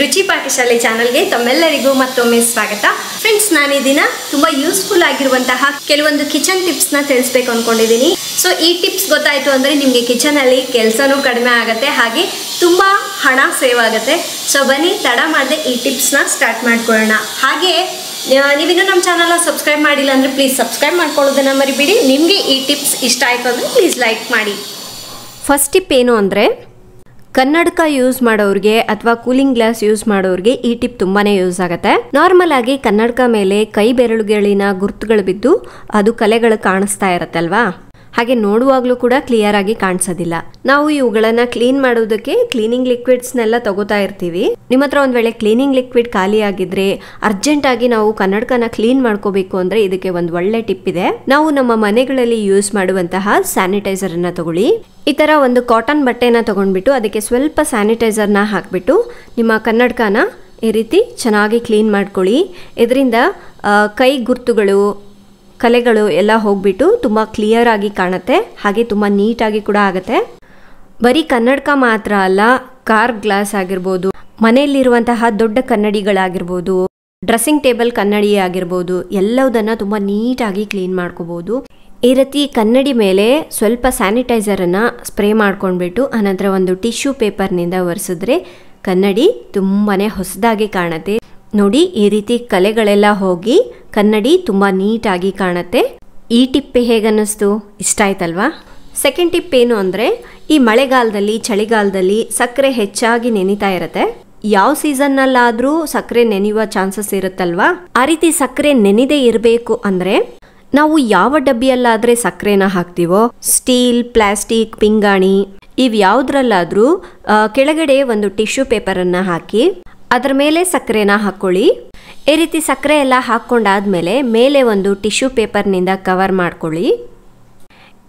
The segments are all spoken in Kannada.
ರುಚಿ ಪಾಠಶಾಲೆ ಚಾನಲ್ಗೆ ತಮ್ಮೆಲ್ಲರಿಗೂ ಮತ್ತೊಮ್ಮೆ ಸ್ವಾಗತ ಫ್ರೆಂಡ್ಸ್ ನಾನು ಈ ದಿನ ತುಂಬಾ ಯೂಸ್ಫುಲ್ ಆಗಿರುವಂತಹ ಕೆಲವೊಂದು ಕಿಚನ್ ಟಿಪ್ಸ್ ನ ತಿಳಿಸ್ಬೇಕು ಅನ್ಕೊಂಡಿದ್ದೀನಿ ಸೊ ಈ ಟಿಪ್ಸ್ ಗೊತ್ತಾಯ್ತು ಅಂದ್ರೆ ನಿಮಗೆ ಕಿಚನ್ ಅಲ್ಲಿ ಕೆಲಸನೂ ಕಡಿಮೆ ಆಗುತ್ತೆ ಹಾಗೆ ತುಂಬಾ ಹಣ ಸೇವ್ ಆಗುತ್ತೆ ಸೊ ಬನ್ನಿ ತಡ ಮಾಡದೆ ಈ ಟಿಪ್ಸ್ ನ ಸ್ಟಾರ್ಟ್ ಮಾಡ್ಕೊಳ್ಳೋಣ ಹಾಗೆ ನೀವಿನ್ನೂ ನಮ್ಮ ಚಾನಲ್ನ ಸಬ್ಸ್ಕ್ರೈಬ್ ಮಾಡಿಲ್ಲ ಅಂದ್ರೆ ಪ್ಲೀಸ್ ಸಬ್ಸ್ಕ್ರೈಬ್ ಮಾಡ್ಕೊಳ್ಳೋದನ್ನ ಮರಿಬೇಡಿ ನಿಮಗೆ ಈ ಟಿಪ್ಸ್ ಇಷ್ಟ ಆಯ್ತು ಅಂದ್ರೆ ಪ್ಲೀಸ್ ಲೈಕ್ ಮಾಡಿ ಫಸ್ಟ್ ಟಿಪ್ ಏನು ಅಂದ್ರೆ ಕನ್ನಡಕ ಯೂಸ್ ಮಾಡೋರಿಗೆ ಅಥವಾ ಕೂಲಿಂಗ್ ಗ್ಲಾಸ್ ಯೂಸ್ ಮಾಡೋರಿಗೆ ಈ ಟಿಪ್ ತುಂಬಾನೇ ಯೂಸ್ ಆಗುತ್ತೆ ನಾರ್ಮಲ್ ಆಗಿ ಕನ್ನಡಕ ಮೇಲೆ ಕೈ ಬೆರಳುಗಳಿನ ಗುರುತುಗಳು ಬಿದ್ದು ಅದು ಕಲೆಗಳು ಕಾಣಿಸ್ತಾ ಇರತ್ತಲ್ವಾ ಹಾಗೆ ನೋಡುವಾಗಲೂ ಕೂಡ ಕ್ಲಿಯರ್ ಆಗಿ ಕಾಣಿಸೋದಿಲ್ಲ ನಾವು ಇವುಗಳನ್ನ ಕ್ಲೀನ್ ಮಾಡೋದಕ್ಕೆ ಕ್ಲೀನಿಂಗ್ ಲಿಕ್ವಿಡ್ಸ್ನೆಲ್ಲ ತಗೋತಾ ಇರ್ತೀವಿ ನಿಮ್ಮ ಹತ್ರ ಒಂದು ವೇಳೆ ಕ್ಲೀನಿಂಗ್ ಲಿಕ್ವಿಡ್ ಖಾಲಿ ಆಗಿದ್ರೆ ಅರ್ಜೆಂಟ್ ಆಗಿ ನಾವು ಕನ್ನಡಕನ ಕ್ಲೀನ್ ಮಾಡ್ಕೋಬೇಕು ಅಂದ್ರೆ ಇದಕ್ಕೆ ಒಂದು ಒಳ್ಳೆ ಟಿಪ್ ಇದೆ ನಾವು ನಮ್ಮ ಮನೆಗಳಲ್ಲಿ ಯೂಸ್ ಮಾಡುವಂತಹ ಸ್ಯಾನಿಟೈಸರ್ ಅನ್ನ ತಗೊಳ್ಳಿ ಈ ತರ ಒಂದು ಕಾಟನ್ ಬಟ್ಟೆನ ತಗೊಂಡ್ಬಿಟ್ಟು ಅದಕ್ಕೆ ಸ್ವಲ್ಪ ಸ್ಯಾನಿಟೈಸರ್ನ ಹಾಕ್ಬಿಟ್ಟು ನಿಮ್ಮ ಕನ್ನಡಕನ ಈ ರೀತಿ ಚೆನ್ನಾಗಿ ಕ್ಲೀನ್ ಮಾಡ್ಕೊಳ್ಳಿ ಇದರಿಂದ ಕೈ ಗುರುತುಗಳು ಕಲೆಗಳು ಎಲ್ಲ ಹೋಗ್ಬಿಟ್ಟು ತುಂಬ ಕ್ಲಿಯರ್ ಆಗಿ ಕಾಣುತ್ತೆ ಹಾಗೆ ತುಂಬ ನೀಟಾಗಿ ಕೂಡ ಆಗುತ್ತೆ ಬರೀ ಕನ್ನಡಕ ಮಾತ್ರ ಅಲ್ಲ ಕಾರ್ ಗ್ಲಾಸ್ ಆಗಿರ್ಬೋದು ಮನೆಯಲ್ಲಿರುವಂತಹ ದೊಡ್ಡ ಕನ್ನಡಿಗಳಾಗಿರ್ಬೋದು ಡ್ರೆಸ್ಸಿಂಗ್ ಟೇಬಲ್ ಕನ್ನಡಿ ಆಗಿರ್ಬೋದು ಎಲ್ಲವುದನ್ನು ತುಂಬ ನೀಟಾಗಿ ಕ್ಲೀನ್ ಮಾಡ್ಕೋಬೋದು ಈ ರೀತಿ ಕನ್ನಡಿ ಮೇಲೆ ಸ್ವಲ್ಪ ಸ್ಯಾನಿಟೈಸರನ್ನು ಸ್ಪ್ರೇ ಮಾಡ್ಕೊಂಡ್ಬಿಟ್ಟು ಆನಂತರ ಒಂದು ಟಿಶ್ಯೂ ಪೇಪರ್ನಿಂದ ಒರೆಸಿದ್ರೆ ಕನ್ನಡಿ ತುಂಬಾ ಹೊಸದಾಗಿ ಕಾಣುತ್ತೆ ನೋಡಿ ಈ ರೀತಿ ಕಲೆಗಳೆಲ್ಲ ಹೋಗಿ ಕನ್ನಡಿ ತುಂಬ ನೀಟಾಗಿ ಕಾಣುತ್ತೆ ಈ ಟಿಪ್ಪೆ ಹೇಗನ್ನಿಸ್ತು ಇಷ್ಟ ಆಯ್ತಲ್ವಾ ಸೆಕೆಂಡ್ ಟಿಪ್ ಏನು ಅಂದರೆ ಈ ಮಳೆಗಾಲದಲ್ಲಿ ಚಳಿಗಾಲದಲ್ಲಿ ಸಕ್ಕರೆ ಹೆಚ್ಚಾಗಿ ನೆನಿತಾ ಇರುತ್ತೆ ಯಾವ ಸೀಸನ್ನಲ್ಲಾದರೂ ಸಕ್ಕರೆ ನೆನೆಯುವ ಚಾನ್ಸಸ್ ಇರುತ್ತಲ್ವಾ ಆ ರೀತಿ ಸಕ್ಕರೆ ನೆನೆದೇ ಇರಬೇಕು ಅಂದರೆ ನಾವು ಯಾವ ಡಬ್ಬಿಯಲ್ಲಾದರೆ ಸಕ್ಕರೆನ ಹಾಕ್ತೀವೋ ಸ್ಟೀಲ್ ಪ್ಲಾಸ್ಟಿಕ್ ಪಿಂಗಾಣಿ ಇವ್ಯಾವುದ್ರಲ್ಲಾದರೂ ಕೆಳಗಡೆ ಒಂದು ಟಿಶ್ಯೂ ಪೇಪರನ್ನು ಹಾಕಿ ಅದರ ಮೇಲೆ ಸಕ್ಕರೆನ ಹಾಕ್ಕೊಳ್ಳಿ ಈ ರೀತಿ ಸಕ್ಕರೆ ಎಲ್ಲ ಹಾಕ್ಕೊಂಡಾದಮೇಲೆ ಮೇಲೆ ಒಂದು ಟಿಶ್ಯೂ ಪೇಪರ್ನಿಂದ ಕವರ್ ಮಾಡ್ಕೊಳ್ಳಿ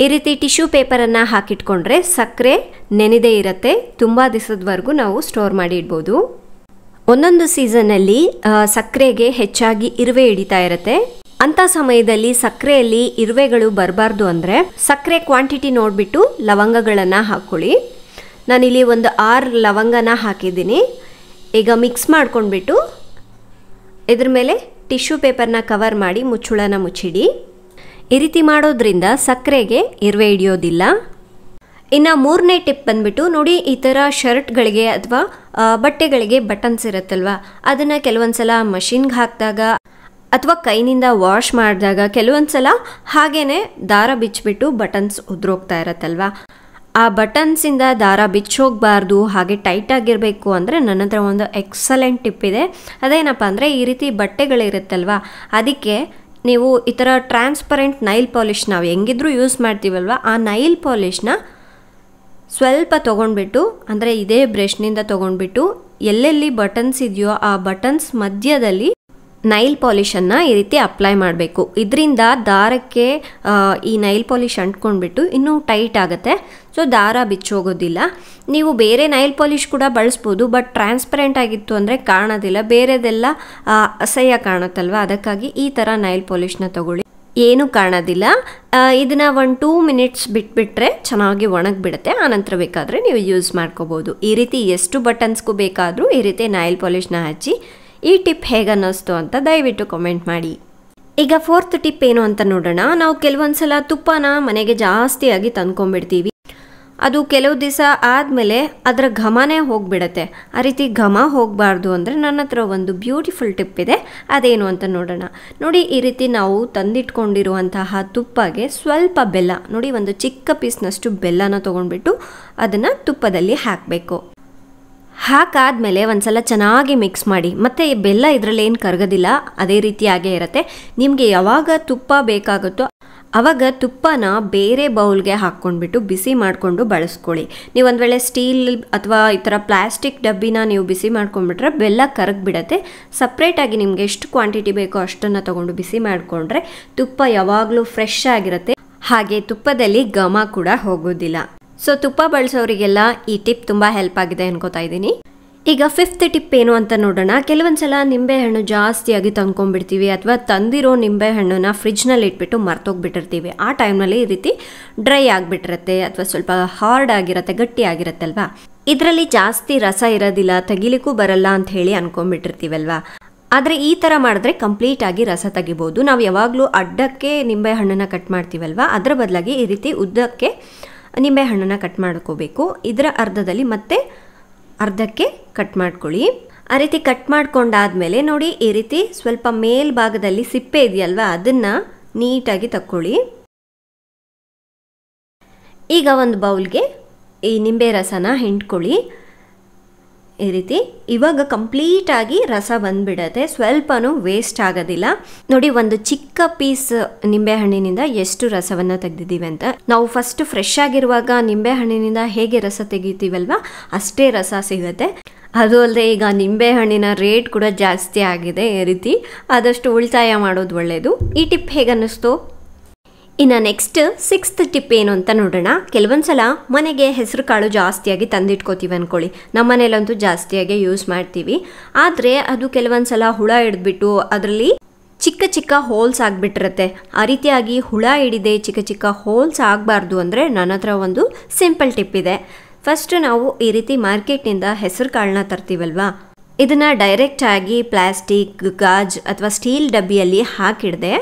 ಈ ರೀತಿ ಟಿಶ್ಯೂ ಪೇಪರನ್ನು ಹಾಕಿಟ್ಕೊಂಡ್ರೆ ಸಕ್ಕರೆ ನೆನೆದೇ ಇರುತ್ತೆ ತುಂಬ ದಿವಸದವರೆಗೂ ನಾವು ಸ್ಟೋರ್ ಮಾಡಿ ಇಡ್ಬೋದು ಒಂದೊಂದು ಸೀಸನಲ್ಲಿ ಸಕ್ಕರೆಗೆ ಹೆಚ್ಚಾಗಿ ಇರುವೆ ಹಿಡಿತಾ ಇರುತ್ತೆ ಅಂಥ ಸಮಯದಲ್ಲಿ ಸಕ್ಕರೆಯಲ್ಲಿ ಇರುವೆಗಳು ಬರಬಾರ್ದು ಅಂದರೆ ಸಕ್ಕರೆ ಕ್ವಾಂಟಿಟಿ ನೋಡಿಬಿಟ್ಟು ಲವಂಗಗಳನ್ನು ಹಾಕ್ಕೊಳ್ಳಿ ನಾನಿಲ್ಲಿ ಒಂದು ಆರು ಲವಂಗನ ಹಾಕಿದ್ದೀನಿ ಈಗ ಮಿಕ್ಸ್ ಮಾಡ್ಕೊಂಡ್ಬಿಟ್ಟು ಇದ್ರ ಮೇಲೆ ಟಿಶ್ಯೂ ಪೇಪರ್ನ ಕವರ್ ಮಾಡಿ ಮುಚ್ಚುಳನ ಮುಚ್ಚಿಡಿ ಈ ರೀತಿ ಮಾಡೋದ್ರಿಂದ ಸಕ್ಕರೆಗೆ ಇರುವೆ ಹಿಡಿಯೋದಿಲ್ಲ ಇನ್ನು ಮೂರನೇ ಟಿಪ್ ಬಂದ್ಬಿಟ್ಟು ನೋಡಿ ಈ ಥರ ಶರ್ಟ್ಗಳಿಗೆ ಅಥವಾ ಬಟ್ಟೆಗಳಿಗೆ ಬಟನ್ಸ್ ಇರುತ್ತಲ್ವ ಅದನ್ನು ಕೆಲವೊಂದು ಸಲ ಮಷಿನ್ಗೆ ಹಾಕಿದಾಗ ಅಥವಾ ಕೈನಿಂದ ವಾಶ್ ಮಾಡಿದಾಗ ಕೆಲವೊಂದು ಸಲ ಹಾಗೇ ದಾರ ಬಿಚ್ಚಿಬಿಟ್ಟು ಬಟನ್ಸ್ ಉದುರೋಗ್ತಾ ಇರತ್ತಲ್ವ ಆ ಬಟನ್ಸಿಂದ ದಾರ ಬಿಚ್ಚೋಗಬಾರ್ದು ಹಾಗೆ ಟೈಟ್ ಆಗಿರಬೇಕು ಅಂದರೆ ನನ್ನ ಹತ್ರ ಒಂದು ಎಕ್ಸಲೆಂಟ್ ಟಿಪ್ ಇದೆ ಅದೇನಪ್ಪ ಅಂದರೆ ಈ ರೀತಿ ಬಟ್ಟೆಗಳಿರುತ್ತಲ್ವ ಅದಕ್ಕೆ ನೀವು ಈ ಥರ ಟ್ರಾನ್ಸ್ಪರೆಂಟ್ ನೈಲ್ ಪಾಲಿಷ್ ನಾವು ಹೆಂಗಿದ್ರೂ ಯೂಸ್ ಮಾಡ್ತೀವಲ್ವ ಆ ನೈಲ್ ಪಾಲಿಷ್ನ ಸ್ವಲ್ಪ ತೊಗೊಂಡ್ಬಿಟ್ಟು ಅಂದರೆ ಇದೇ ಬ್ರಷ್ನಿಂದ ತೊಗೊಂಡ್ಬಿಟ್ಟು ಎಲ್ಲೆಲ್ಲಿ ಬಟನ್ಸ್ ಇದೆಯೋ ಆ ಬಟನ್ಸ್ ಮಧ್ಯದಲ್ಲಿ ನೈಲ್ ಪಾಲಿಷನ್ನು ಈ ರೀತಿ ಅಪ್ಲೈ ಮಾಡಬೇಕು ಇದರಿಂದ ದಾರಕ್ಕೆ ಈ ನೈಲ್ ಪಾಲಿಷ್ ಅಂಟ್ಕೊಂಡ್ಬಿಟ್ಟು ಇನ್ನೂ ಟೈಟ್ ಆಗುತ್ತೆ ಸೊ ದಾರ ಬಿಚ್ಚೋಗೋದಿಲ್ಲ ನೀವು ಬೇರೆ ನೈಲ್ ಪಾಲಿಷ್ ಕೂಡ ಬಳಸ್ಬೋದು ಬಟ್ ಟ್ರಾನ್ಸ್ಪರೆಂಟ್ ಆಗಿತ್ತು ಅಂದರೆ ಕಾಣೋದಿಲ್ಲ ಬೇರೆದೆಲ್ಲ ಅಸಹ್ಯ ಕಾಣುತ್ತಲ್ವ ಅದಕ್ಕಾಗಿ ಈ ಥರ ನೈಲ್ ಪಾಲಿಷ್ನ ತಗೊಳ್ಳಿ ಏನೂ ಕಾಣೋದಿಲ್ಲ ಇದನ್ನು ಒಂದು ಟೂ ಮಿನಿಟ್ಸ್ ಬಿಟ್ಬಿಟ್ರೆ ಚೆನ್ನಾಗಿ ಒಣಗಿಬಿಡುತ್ತೆ ಆನಂತರ ಬೇಕಾದರೆ ನೀವು ಯೂಸ್ ಮಾಡ್ಕೋಬೋದು ಈ ರೀತಿ ಎಷ್ಟು ಬಟನ್ಸ್ಗೂ ಬೇಕಾದರೂ ಈ ರೀತಿ ನೈಲ್ ಪಾಲಿಷ್ನ ಹಚ್ಚಿ ಈ ಟಿಪ್ ಅನ್ನಿಸ್ತು ಅಂತ ದಯವಿಟ್ಟು ಕಮೆಂಟ್ ಮಾಡಿ ಈಗ ಫೋರ್ತ್ ಟಿಪ್ ಏನು ಅಂತ ನೋಡೋಣ ನಾವು ಕೆಲವೊಂದು ಸಲ ತುಪ್ಪನ ಮನೆಗೆ ಜಾಸ್ತಿಯಾಗಿ ತಂದ್ಕೊಂಡ್ಬಿಡ್ತೀವಿ ಅದು ಕೆಲವು ದಿವಸ ಆದಮೇಲೆ ಅದರ ಘಮನೇ ಹೋಗಿಬಿಡತ್ತೆ ಆ ರೀತಿ ಘಮ ಹೋಗಬಾರ್ದು ಅಂದರೆ ನನ್ನ ಹತ್ರ ಒಂದು ಬ್ಯೂಟಿಫುಲ್ ಟಿಪ್ ಇದೆ ಅದೇನು ಅಂತ ನೋಡೋಣ ನೋಡಿ ಈ ರೀತಿ ನಾವು ತಂದಿಟ್ಕೊಂಡಿರುವಂತಹ ತುಪ್ಪಗೆ ಸ್ವಲ್ಪ ಬೆಲ್ಲ ನೋಡಿ ಒಂದು ಚಿಕ್ಕ ಪೀಸ್ನಷ್ಟು ಬೆಲ್ಲನ ತೊಗೊಂಡ್ಬಿಟ್ಟು ಅದನ್ನು ತುಪ್ಪದಲ್ಲಿ ಹಾಕಬೇಕು ಹಾಕಾದಮೇಲೆ ಒಂದ್ಸಲ ಚೆನ್ನಾಗಿ ಮಿಕ್ಸ್ ಮಾಡಿ ಮತ್ತು ಬೆಲ್ಲ ಇದರಲ್ಲಿ ಏನು ಕರಗೋದಿಲ್ಲ ಅದೇ ರೀತಿಯಾಗೇ ಇರುತ್ತೆ ನಿಮಗೆ ಯಾವಾಗ ತುಪ್ಪ ಬೇಕಾಗುತ್ತೋ ಆವಾಗ ತುಪ್ಪನ ಬೇರೆ ಬೌಲ್ಗೆ ಹಾಕ್ಕೊಂಡ್ಬಿಟ್ಟು ಬಿಸಿ ಮಾಡಿಕೊಂಡು ಬಳಸ್ಕೊಳ್ಳಿ ನೀವು ಒಂದು ವೇಳೆ ಸ್ಟೀಲ್ ಅಥವಾ ಈ ಥರ ಪ್ಲಾಸ್ಟಿಕ್ ಡಬ್ಬಿನ ನೀವು ಬಿಸಿ ಮಾಡ್ಕೊಂಡ್ಬಿಟ್ರೆ ಬೆಲ್ಲ ಕರಗಿಬಿಡತ್ತೆ ಸಪ್ರೇಟಾಗಿ ನಿಮಗೆ ಎಷ್ಟು ಕ್ವಾಂಟಿಟಿ ಬೇಕೋ ಅಷ್ಟನ್ನು ತೊಗೊಂಡು ಬಿಸಿ ಮಾಡಿಕೊಂಡ್ರೆ ತುಪ್ಪ ಯಾವಾಗಲೂ ಫ್ರೆಶ್ ಆಗಿರುತ್ತೆ ಹಾಗೆ ತುಪ್ಪದಲ್ಲಿ ಘಮ ಕೂಡ ಹೋಗೋದಿಲ್ಲ ಸೊ ತುಪ್ಪ ಬಳಸೋರಿಗೆಲ್ಲ ಈ ಟಿಪ್ ತುಂಬ ಹೆಲ್ಪ್ ಆಗಿದೆ ಅನ್ಕೋತಾ ಇದ್ದೀನಿ ಈಗ ಫಿಫ್ತ್ ಟಿಪ್ ಏನು ಅಂತ ನೋಡೋಣ ಕೆಲವೊಂದ್ಸಲ ನಿಂಬೆಹಣ್ಣು ಜಾಸ್ತಿಯಾಗಿ ತಂದ್ಕೊಂಡ್ಬಿಡ್ತೀವಿ ಅಥವಾ ತಂದಿರೋ ನಿಂಬೆಹಣ್ಣನ್ನ ಫ್ರಿಜ್ನಲ್ಲಿ ಇಟ್ಬಿಟ್ಟು ಮರ್ತೋಗ್ಬಿಟ್ಟಿರ್ತೀವಿ ಆ ಟೈಮ್ನಲ್ಲಿ ಈ ರೀತಿ ಡ್ರೈ ಆಗಿಬಿಟ್ಟಿರುತ್ತೆ ಅಥವಾ ಸ್ವಲ್ಪ ಹಾರ್ಡ್ ಆಗಿರುತ್ತೆ ಗಟ್ಟಿ ಆಗಿರತ್ತೆ ಅಲ್ವಾ ಇದರಲ್ಲಿ ಜಾಸ್ತಿ ರಸ ಇರೋದಿಲ್ಲ ತೆಗಿಲಿಕ್ಕೂ ಬರಲ್ಲ ಅಂತ ಹೇಳಿ ಅನ್ಕೊಂಡ್ಬಿಟ್ಟಿರ್ತೀವಲ್ವಾ ಆದರೆ ಈ ಥರ ಮಾಡಿದ್ರೆ ಕಂಪ್ಲೀಟ್ ಆಗಿ ರಸ ತೆಗಿಬೋದು ನಾವು ಯಾವಾಗಲೂ ಅಡ್ಡಕ್ಕೆ ನಿಂಬೆಹಣ್ಣನ್ನು ಕಟ್ ಮಾಡ್ತೀವಲ್ವಾ ಅದರ ಬದಲಾಗಿ ಈ ರೀತಿ ಉದ್ದಕ್ಕೆ ನಿಂಬೆಹಣ್ಣನ್ನು ಕಟ್ ಮಾಡ್ಕೋಬೇಕು ಇದರ ಅರ್ಧದಲ್ಲಿ ಮತ್ತೆ ಅರ್ಧಕ್ಕೆ ಕಟ್ ಮಾಡ್ಕೊಳ್ಳಿ ಆ ರೀತಿ ಕಟ್ ಮಾಡ್ಕೊಂಡಾದ್ಮೇಲೆ ನೋಡಿ ಈ ರೀತಿ ಸ್ವಲ್ಪ ಮೇಲ್ಭಾಗದಲ್ಲಿ ಸಿಪ್ಪೆ ಇದೆಯಲ್ವ ಅದನ್ನು ನೀಟಾಗಿ ತಕ್ಕೊಳ್ಳಿ ಈಗ ಒಂದು ಬೌಲ್ಗೆ ಈ ನಿಂಬೆ ರಸನ ಹಿಂಡ್ಕೊಳ್ಳಿ ಈ ರೀತಿ ಇವಾಗ ಕಂಪ್ಲೀಟ್ ಆಗಿ ರಸ ಬಂದ್ಬಿಡತ್ತೆ ಸ್ವಲ್ಪನೂ ವೇಸ್ಟ್ ಆಗೋದಿಲ್ಲ ನೋಡಿ ಒಂದು ಚಿಕ್ಕ ಪೀಸ್ ನಿಂಬೆಹಣ್ಣಿನಿಂದ ಎಷ್ಟು ರಸವನ್ನು ತೆಗೆದಿದ್ದೀವಿ ಅಂತ ನಾವು ಫಸ್ಟ್ ಫ್ರೆಶ್ ಆಗಿರುವಾಗ ನಿಂಬೆಹಣ್ಣಿನಿಂದ ಹೇಗೆ ರಸ ತೆಗಿತೀವಲ್ವ ಅಷ್ಟೇ ರಸ ಸಿಗುತ್ತೆ ಅದು ಅಲ್ಲದೆ ಈಗ ನಿಂಬೆಹಣ್ಣಿನ ರೇಟ್ ಕೂಡ ಜಾಸ್ತಿ ಆಗಿದೆ ಈ ರೀತಿ ಆದಷ್ಟು ಉಳಿತಾಯ ಮಾಡೋದು ಒಳ್ಳೆಯದು ಈ ಟಿಪ್ ಅನ್ನಿಸ್ತು ಇನ್ನು ನೆಕ್ಸ್ಟ್ ಸಿಕ್ಸ್ತ್ ಟಿಪ್ ಏನು ಅಂತ ನೋಡೋಣ ಕೆಲವೊಂದು ಸಲ ಮನೆಗೆ ಹೆಸರು ಕಾಳು ಜಾಸ್ತಿಯಾಗಿ ತಂದಿಟ್ಕೋತೀವಿ ಅಂದ್ಕೊಳ್ಳಿ ನಮ್ಮ ಮನೇಲಂತೂ ಜಾಸ್ತಿಯಾಗಿ ಯೂಸ್ ಮಾಡ್ತೀವಿ ಆದರೆ ಅದು ಕೆಲವೊಂದು ಸಲ ಹುಳ ಹಿಡಿದ್ಬಿಟ್ಟು ಅದರಲ್ಲಿ ಚಿಕ್ಕ ಚಿಕ್ಕ ಹೋಲ್ಸ್ ಆಗಿಬಿಟ್ಟಿರುತ್ತೆ ಆ ರೀತಿಯಾಗಿ ಹುಳ ಹಿಡಿದೆ ಚಿಕ್ಕ ಚಿಕ್ಕ ಹೋಲ್ಸ್ ಆಗಬಾರ್ದು ಅಂದರೆ ನನ್ನ ಹತ್ರ ಒಂದು ಸಿಂಪಲ್ ಟಿಪ್ ಇದೆ ಫಸ್ಟ್ ನಾವು ಈ ರೀತಿ ಮಾರ್ಕೆಟ್ನಿಂದ ಹೆಸರು ಕಾಳನ್ನ ತರ್ತೀವಲ್ವಾ ಇದನ್ನು ಡೈರೆಕ್ಟಾಗಿ ಪ್ಲಾಸ್ಟಿಕ್ ಗಾಜ್ ಅಥವಾ ಸ್ಟೀಲ್ ಡಬ್ಬಿಯಲ್ಲಿ ಹಾಕಿಡದೆ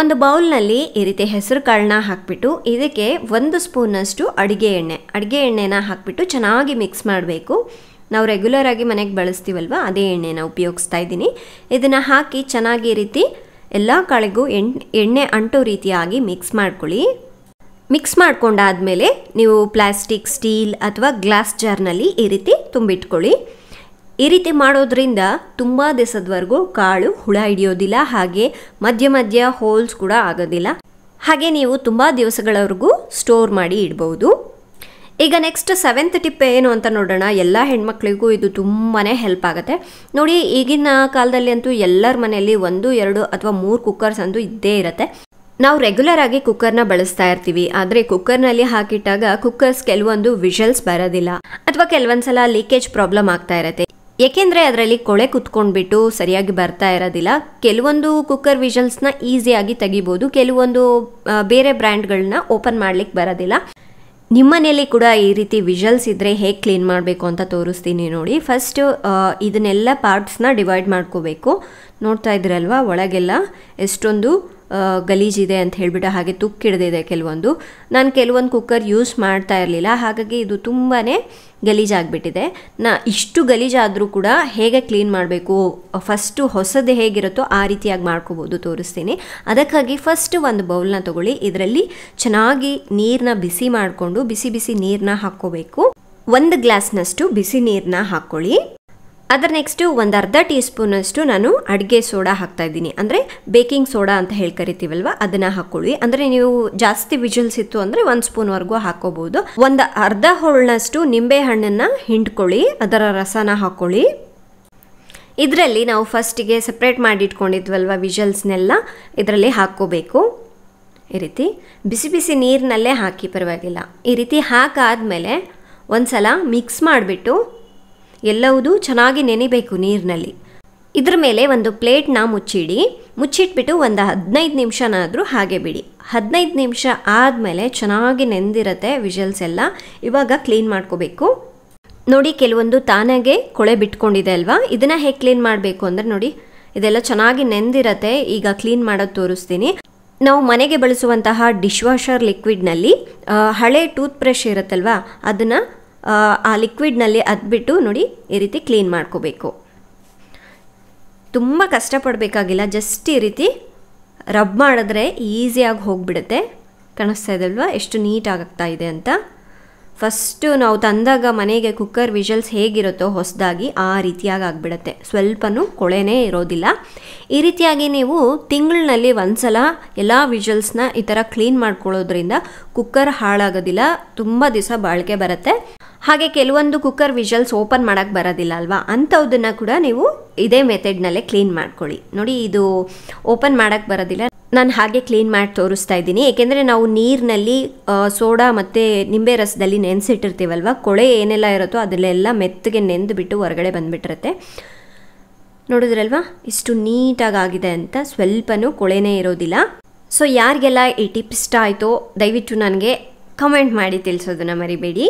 ಒಂದು ಬೌಲ್ನಲ್ಲಿ ಈ ರೀತಿ ಹೆಸರು ಕಾಳನ್ನ ಹಾಕಿಬಿಟ್ಟು ಇದಕ್ಕೆ ಒಂದು ಸ್ಪೂನಷ್ಟು ಅಡುಗೆ ಎಣ್ಣೆ ಅಡುಗೆ ಎಣ್ಣೆನ ಹಾಕಿಬಿಟ್ಟು ಚೆನ್ನಾಗಿ ಮಿಕ್ಸ್ ಮಾಡಬೇಕು ನಾವು ರೆಗ್ಯುಲರ್ ಆಗಿ ಮನೆಗೆ ಬಳಸ್ತೀವಲ್ವ ಅದೇ ಎಣ್ಣೆನ ಉಪಯೋಗಿಸ್ತಾ ಇದ್ದೀನಿ ಇದನ್ನು ಹಾಕಿ ಚೆನ್ನಾಗಿ ರೀತಿ ಎಲ್ಲ ಕಾಳಿಗೂ ಎಣ್ಣೆ ಎಣ್ಣೆ ಅಂಟೋ ರೀತಿಯಾಗಿ ಮಿಕ್ಸ್ ಮಾಡ್ಕೊಳ್ಳಿ ಮಿಕ್ಸ್ ಮೇಲೆ ನೀವು ಪ್ಲಾಸ್ಟಿಕ್ ಸ್ಟೀಲ್ ಅಥವಾ ಗ್ಲಾಸ್ ಜಾರ್ನಲ್ಲಿ ಈ ರೀತಿ ತುಂಬಿಟ್ಕೊಳ್ಳಿ ಈ ರೀತಿ ಮಾಡೋದ್ರಿಂದ ತುಂಬ ದಿವಸದವರೆಗೂ ಕಾಳು ಹುಳ ಹಿಡಿಯೋದಿಲ್ಲ ಹಾಗೆ ಮಧ್ಯ ಮಧ್ಯ ಹೋಲ್ಸ್ ಕೂಡ ಆಗೋದಿಲ್ಲ ಹಾಗೆ ನೀವು ತುಂಬ ದಿವಸಗಳವರೆಗೂ ಸ್ಟೋರ್ ಮಾಡಿ ಇಡ್ಬೋದು ಈಗ ನೆಕ್ಸ್ಟ್ ಸೆವೆಂತ್ ಟಿಪ್ ಏನು ಅಂತ ನೋಡೋಣ ಎಲ್ಲ ಹೆಣ್ಮಕ್ಳಿಗೂ ಇದು ತುಂಬಾ ಹೆಲ್ಪ್ ಆಗುತ್ತೆ ನೋಡಿ ಈಗಿನ ಕಾಲದಲ್ಲಿ ಅಂತೂ ಎಲ್ಲರ ಮನೆಯಲ್ಲಿ ಒಂದು ಎರಡು ಅಥವಾ ಮೂರು ಕುಕ್ಕರ್ಸ್ ಅಂತೂ ಇದ್ದೇ ಇರುತ್ತೆ ನಾವು ರೆಗ್ಯುಲರ್ ಆಗಿ ಕುಕ್ಕರ್ನ ಬಳಸ್ತಾ ಇರ್ತೀವಿ ಆದರೆ ಕುಕ್ಕರ್ನಲ್ಲಿ ಹಾಕಿಟ್ಟಾಗ ಕುಕ್ಕರ್ಸ್ ಕೆಲವೊಂದು ವಿಷಲ್ಸ್ ಬರೋದಿಲ್ಲ ಅಥವಾ ಕೆಲವೊಂದ್ಸಲ ಲೀಕೇಜ್ ಪ್ರಾಬ್ಲಮ್ ಆಗ್ತಾ ಇರತ್ತೆ ಏಕೆಂದರೆ ಅದರಲ್ಲಿ ಕೊಳೆ ಕುತ್ಕೊಂಡ್ಬಿಟ್ಟು ಸರಿಯಾಗಿ ಬರ್ತಾ ಇರೋದಿಲ್ಲ ಕೆಲವೊಂದು ಕುಕ್ಕರ್ ವಿಷಲ್ಸ್ನ ಈಸಿಯಾಗಿ ತೆಗಿಬೋದು ಕೆಲವೊಂದು ಬೇರೆ ಬ್ರ್ಯಾಂಡ್ಗಳನ್ನ ಓಪನ್ ಮಾಡಲಿಕ್ಕೆ ಬರೋದಿಲ್ಲ ನಿಮ್ಮನೇಲಿ ಕೂಡ ಈ ರೀತಿ ವಿಷಲ್ಸ್ ಇದ್ದರೆ ಹೇಗೆ ಕ್ಲೀನ್ ಮಾಡಬೇಕು ಅಂತ ತೋರಿಸ್ತೀನಿ ನೋಡಿ ಫಸ್ಟು ಇದನ್ನೆಲ್ಲ ಪಾರ್ಟ್ಸ್ನ ಡಿವೈಡ್ ಮಾಡ್ಕೋಬೇಕು ನೋಡ್ತಾ ಇದ್ರಲ್ವಾ ಒಳಗೆಲ್ಲ ಎಷ್ಟೊಂದು ಗಲೀಜಿದೆ ಅಂತ ಹೇಳಿಬಿಟ್ಟು ಹಾಗೆ ತುಕ್ಕಿಡ್ದಿದೆ ಕೆಲವೊಂದು ನಾನು ಕೆಲವೊಂದು ಕುಕ್ಕರ್ ಯೂಸ್ ಮಾಡ್ತಾ ಇರಲಿಲ್ಲ ಹಾಗಾಗಿ ಇದು ತುಂಬಾ ಗಲೀಜಾಗಿಬಿಟ್ಟಿದೆ ನಾ ಇಷ್ಟು ಗಲೀಜಾದರೂ ಕೂಡ ಹೇಗೆ ಕ್ಲೀನ್ ಮಾಡಬೇಕು ಫಸ್ಟು ಹೊಸದು ಹೇಗಿರುತ್ತೋ ಆ ರೀತಿಯಾಗಿ ಮಾಡ್ಕೋಬೋದು ತೋರಿಸ್ತೀನಿ ಅದಕ್ಕಾಗಿ ಫಸ್ಟ್ ಒಂದು ಬೌಲ್ನ ತೊಗೊಳ್ಳಿ ಇದರಲ್ಲಿ ಚೆನ್ನಾಗಿ ನೀರನ್ನ ಬಿಸಿ ಮಾಡಿಕೊಂಡು ಬಿಸಿ ಬಿಸಿ ನೀರನ್ನ ಹಾಕ್ಕೋಬೇಕು ಒಂದು ಗ್ಲಾಸ್ನಷ್ಟು ಬಿಸಿ ನೀರನ್ನ ಹಾಕ್ಕೊಳ್ಳಿ ಅದರ ನೆಕ್ಸ್ಟು ಒಂದು ಅರ್ಧ ಟೀ ಸ್ಪೂನಷ್ಟು ನಾನು ಅಡುಗೆ ಸೋಡಾ ಹಾಕ್ತಾ ಇದ್ದೀನಿ ಅಂದರೆ ಬೇಕಿಂಗ್ ಸೋಡಾ ಅಂತ ಹೇಳಿ ಕರಿತೀವಲ್ವ ಅದನ್ನು ಹಾಕ್ಕೊಳ್ಳಿ ಅಂದರೆ ನೀವು ಜಾಸ್ತಿ ವಿಜಲ್ಸ್ ಇತ್ತು ಅಂದರೆ ಒಂದು ಸ್ಪೂನ್ವರೆಗೂ ಹಾಕೋಬಹುದು ಒಂದು ಅರ್ಧ ಹೋಳಿನಷ್ಟು ನಿಂಬೆ ಹಣ್ಣನ್ನು ಹಿಂಡ್ಕೊಳ್ಳಿ ಅದರ ರಸನ ಹಾಕ್ಕೊಳ್ಳಿ ಇದರಲ್ಲಿ ನಾವು ಫಸ್ಟಿಗೆ ಸಪ್ರೇಟ್ ಮಾಡಿಟ್ಕೊಂಡಿದ್ವಲ್ವ ವಿಜಲ್ಸ್ನೆಲ್ಲ ಇದರಲ್ಲಿ ಹಾಕ್ಕೋಬೇಕು ಈ ರೀತಿ ಬಿಸಿ ಬಿಸಿ ನೀರಿನಲ್ಲೇ ಹಾಕಿ ಪರವಾಗಿಲ್ಲ ಈ ರೀತಿ ಹಾಕಾದ ಒಂದು ಸಲ ಮಿಕ್ಸ್ ಮಾಡಿಬಿಟ್ಟು ಎಲ್ಲವುದೂ ಚೆನ್ನಾಗಿ ನೆನಿಬೇಕು ನೀರಿನಲ್ಲಿ ಇದ್ರ ಮೇಲೆ ಒಂದು ಪ್ಲೇಟ್ನ ಮುಚ್ಚಿಡಿ ಮುಚ್ಚಿಟ್ಬಿಟ್ಟು ಒಂದು ಹದಿನೈದು ನಿಮಿಷನಾದರೂ ಹಾಗೆ ಬಿಡಿ ಹದಿನೈದು ನಿಮಿಷ ಆದಮೇಲೆ ಚೆನ್ನಾಗಿ ನೆಂದಿರತ್ತೆ ವಿಷಲ್ಸ್ ಎಲ್ಲ ಇವಾಗ ಕ್ಲೀನ್ ಮಾಡ್ಕೋಬೇಕು ನೋಡಿ ಕೆಲವೊಂದು ತಾನಾಗೆ ಕೊಳೆ ಬಿಟ್ಕೊಂಡಿದೆ ಅಲ್ವಾ ಇದನ್ನು ಹೇಗೆ ಕ್ಲೀನ್ ಮಾಡಬೇಕು ಅಂದರೆ ನೋಡಿ ಇದೆಲ್ಲ ಚೆನ್ನಾಗಿ ನೆಂದಿರತ್ತೆ ಈಗ ಕ್ಲೀನ್ ಮಾಡೋದು ತೋರಿಸ್ತೀನಿ ನಾವು ಮನೆಗೆ ಬಳಸುವಂತಹ ಡಿಶ್ ವಾಷರ್ ಲಿಕ್ವಿಡ್ನಲ್ಲಿ ಹಳೆ ಟೂತ್ ಬ್ರಷ್ ಇರುತ್ತಲ್ವಾ ಅದನ್ನು ಆ ಲಿಕ್ವಿಡ್ನಲ್ಲಿ ಅದ್ಬಿಟ್ಟು ನೋಡಿ ಈ ರೀತಿ ಕ್ಲೀನ್ ಮಾಡ್ಕೋಬೇಕು ತುಂಬ ಕಷ್ಟಪಡಬೇಕಾಗಿಲ್ಲ ಜಸ್ಟ್ ಈ ರೀತಿ ರಬ್ ಮಾಡಿದ್ರೆ ಈಸಿಯಾಗಿ ಹೋಗಿಬಿಡುತ್ತೆ ಕಾಣಿಸ್ತಾ ಇದಲ್ವಾ ಎಷ್ಟು ನೀಟಾಗ್ತಾ ಇದೆ ಅಂತ ಫಸ್ಟು ನಾವು ತಂದಾಗ ಮನೆಗೆ ಕುಕ್ಕರ್ ವಿಷಲ್ಸ್ ಹೇಗಿರುತ್ತೋ ಹೊಸದಾಗಿ ಆ ರೀತಿಯಾಗಿ ಆಗಿಬಿಡುತ್ತೆ ಸ್ವಲ್ಪನೂ ಕೊಳೆನೇ ಇರೋದಿಲ್ಲ ಈ ರೀತಿಯಾಗಿ ನೀವು ತಿಂಗಳಿನಲ್ಲಿ ಒಂದ್ಸಲ ಎಲ್ಲ ವಿಷಲ್ಸ್ನ ಈ ಥರ ಕ್ಲೀನ್ ಮಾಡ್ಕೊಳ್ಳೋದ್ರಿಂದ ಕುಕ್ಕರ್ ಹಾಳಾಗೋದಿಲ್ಲ ತುಂಬ ದಿವಸ ಬಾಳಿಕೆ ಬರುತ್ತೆ ಹಾಗೆ ಕೆಲವೊಂದು ಕುಕ್ಕರ್ ವಿಷಲ್ಸ್ ಓಪನ್ ಮಾಡೋಕ್ಕೆ ಬರೋದಿಲ್ಲ ಅಲ್ವಾ ಅಂಥವುದನ್ನು ಕೂಡ ನೀವು ಇದೇ ಮೆಥಡ್ನಲ್ಲೇ ಕ್ಲೀನ್ ಮಾಡ್ಕೊಳ್ಳಿ ನೋಡಿ ಇದು ಓಪನ್ ಮಾಡೋಕ್ಕೆ ಬರೋದಿಲ್ಲ ನಾನು ಹಾಗೆ ಕ್ಲೀನ್ ಮಾಡಿ ತೋರಿಸ್ತಾ ಇದ್ದೀನಿ ಏಕೆಂದರೆ ನಾವು ನೀರಿನಲ್ಲಿ ಸೋಡಾ ಮತ್ತು ನಿಂಬೆ ರಸದಲ್ಲಿ ನೆನೆಸಿಟ್ಟಿರ್ತೀವಲ್ವ ಕೊಳೆ ಏನೆಲ್ಲ ಇರುತ್ತೋ ಅದನ್ನೆಲ್ಲ ಮೆತ್ತಗೆ ನೆಂದುಬಿಟ್ಟು ಹೊರಗಡೆ ಬಂದುಬಿಟ್ಟಿರುತ್ತೆ ನೋಡಿದ್ರಲ್ವಾ ಇಷ್ಟು ನೀಟಾಗಿ ಆಗಿದೆ ಅಂತ ಸ್ವಲ್ಪನೂ ಕೊಳೆನೇ ಇರೋದಿಲ್ಲ ಸೊ ಯಾರಿಗೆಲ್ಲ ಈ ಟಿಪ್ ಇಷ್ಟ ಆಯಿತೋ ದಯವಿಟ್ಟು ನನಗೆ ಕಮೆಂಟ್ ಮಾಡಿ ತಿಳಿಸೋದನ್ನ ಮರಿಬೇಡಿ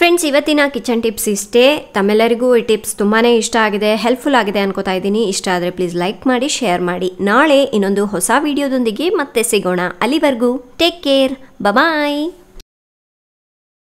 ಫ್ರೆಂಡ್ಸ್ ಇವತ್ತಿನ ಕಿಚನ್ ಟಿಪ್ಸ್ ಇಷ್ಟೇ ತಮ್ಮೆಲ್ಲರಿಗೂ ಈ ಟಿಪ್ಸ್ ತುಂಬಾ ಇಷ್ಟ ಆಗಿದೆ ಹೆಲ್ಪ್ಫುಲ್ ಆಗಿದೆ ಅನ್ಕೋತಾ ಇದ್ದೀನಿ ಇಷ್ಟ ಆದರೆ ಪ್ಲೀಸ್ ಲೈಕ್ ಮಾಡಿ ಶೇರ್ ಮಾಡಿ ನಾಳೆ ಇನ್ನೊಂದು ಹೊಸ ವಿಡಿಯೋದೊಂದಿಗೆ ಮತ್ತೆ ಸಿಗೋಣ ಅಲ್ಲಿವರೆಗೂ ಟೇಕ್ ಕೇರ್ ಬಬಾಯ್